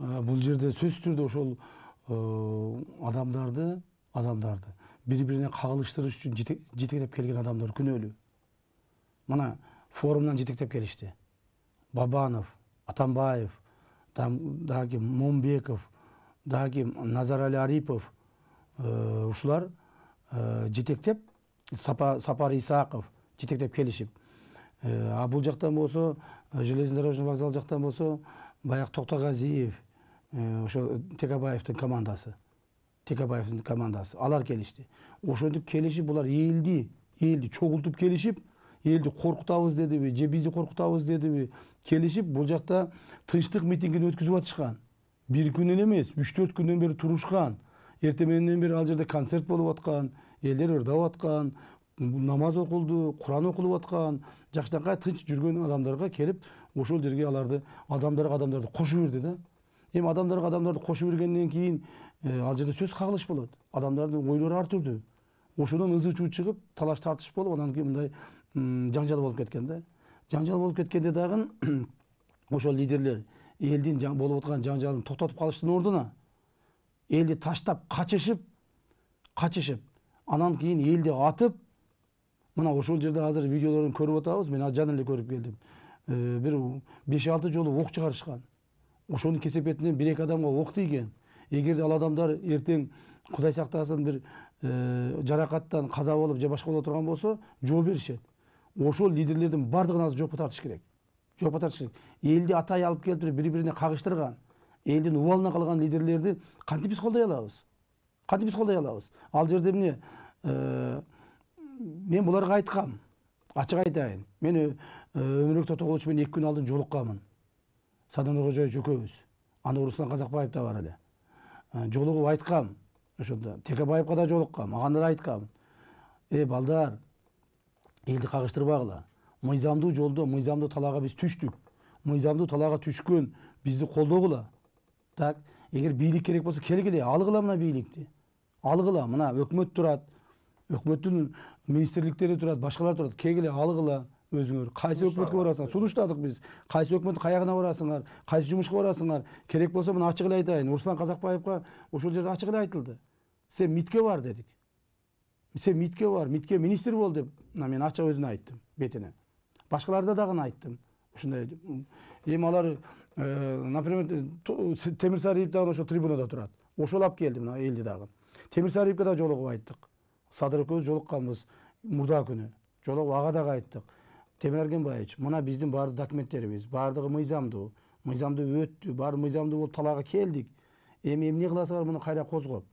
бұл жерде сөзсіз түрде ошол адамдарды адамдарды бири бирине кагылыштырыш үчүн жетектеп келген адамдар күнөөлүү мына форумдан жетектеп келишти бабанов атамбаев там дагы ким момбеков дагы ким назарали арипов ушулар жетектеп сапар исаков жетектеп келишип Э, а бұл жақтан болса э, железнодорожный вокзал жақтан болса баяғы тоқтағазиев э, ошо текабаевтың командасы текабаевтың командасы алар келишти ошентип келишип булар элди элди чогултуп келишип элди коркутабыз дедиби же бизди коркутабыз дедиби келишип бул жакта тынчтык митингин өткүзүп атышкан бир күнүн эмес үч төрт күндөн бери турушкан эртең мененден бери ал жерде концерт болуп аткан элдер ырдап аткан намаз оқылды құран оқылып жатқан жакшынакай тынч жүрген адамдарға келіп ошол жерге аларды адамдарға адамдарды қосып жіберді да эми адамдарға адамдарды қосып жібергеннен кейін ал жерде сөз қағылыш болады адамдардың ойлары ар түрдүү ошодан ызы чуу шығып талаш тартыш болып анан кейін мындай жаңжал болып кеткен да жаңжал болып кеткенде дагы ошол лидерлер элдин болуп аткан жаңжалын токтотуп калыштын ордуна элди таштап качышып качышып анан кийин элди атып мына ошол жерде азыр видеолорун көрүп атабыз мен жан эле көрүп келдим э, бир беш алты жолу ок чыгарышкан ошонун кесепетинен бир эки адамга ок тийген эгерде ал адамдар эртең кудай сактасын бир э, жаракаттан каза болуп же башка боло турган болсо жооп беришет ошол лидерлердин баардыгын азыр жоопко тартыш керек жоопко тартыш керек элди атай алып келип туруп бири бирине кагыштырган элдин убалына калган лидерлерди кантип биз колдой алабыз кантип биз колдой алабыз ал жерде эмне э, мен бұларға айтқам ашық айтайын мен э, өмірбек тоқтоғұловичпен екі күн алдын жолыққанмын садан нұрғожаевич екеуміз ана руслан қазақбаев та бар әлі э, жолығып айтқам ошонда текебаевқа да жолыққам маған да айтқам е балдар елді қағыштырбағыла мыйзамдуу жолдо мыйзамдуу талаага биз түштүк мыйзамдуу талаага түшкөн бизди колдогула так эгер бийлик керек болсо келгиле алгыла мына бийликти алгыла мына өкмөт турат өкмөттүн министрликтери турат башкалар турат келгиле алгыла өзүңөр кайсы өкмөткө барасыңар сунуштадык биз кайсы өкмөттүн каягына барасыңар кайсы жумушка барасыңар керек болсо мен ачык эле айтайын руслан казакбаевга ошол жерде ачык эле айтылды сен митке бар дедик сен митке бар митке министр бол деп мына мен ачык өзүнө айттым бетине башкаларда дагы айттым ушундай эми алар э, например темир сариев дагы ошол трибунада турат ошол алып келди мына элди дагы темир сариевке дагы жолугуп айттык садыр экөөбүз жолукканбыз мурда күнү жолугуп ага дагы айттык темир аргенбаевич мына биздин баардык документтерибиз баардыгы мыйзамдуу мыйзамдуу өттү баары мыйзамдуу болуп талаага келдик эми эмне кыласыңар муну кайра козгоп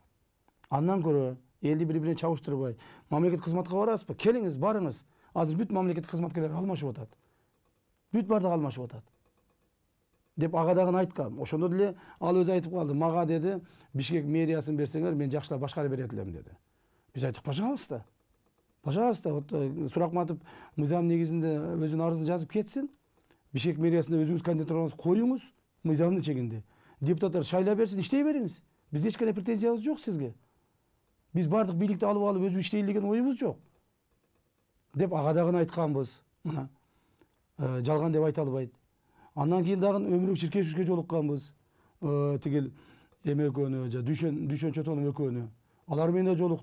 андан көрө элди бири бирине чабыштырбай мамлекеттик кызматка барасызбы келиңиз барыңыз азыр бүт мамлекеттик кызматкерлер алмашып атат бүт баардыгы алмашып атат деп ага дагы айткам ошондо деле ал өзү айтып калды мага деди бишкек мэриясын берсеңер мен жакшылап башкарып берет элем деди біз айттық пожалуйста пожалуйста вот э, сұрақматов мызам негізінде өзінің арызын жазып кетсін бішкек мэриясына өзіңіз кандидатураңызды қойыңыз мыйзамдын шегінде депутаттар шайлап берсін иштей беріңіз бізде ешқандай претензиямыз жоқ сізге біз барлық билікті алып алып өзіміз іштейін деген ойымыз жоқ деп ағадағын айтқанбыз мына ә, э, жалған деп айта албайды андан кейін дагы өмүрлүк чиркешевке жолукканбыз ә, тигил эме экөөнү жана дүйшөн дүйшөн чотонов экөөнү алар менен да жолук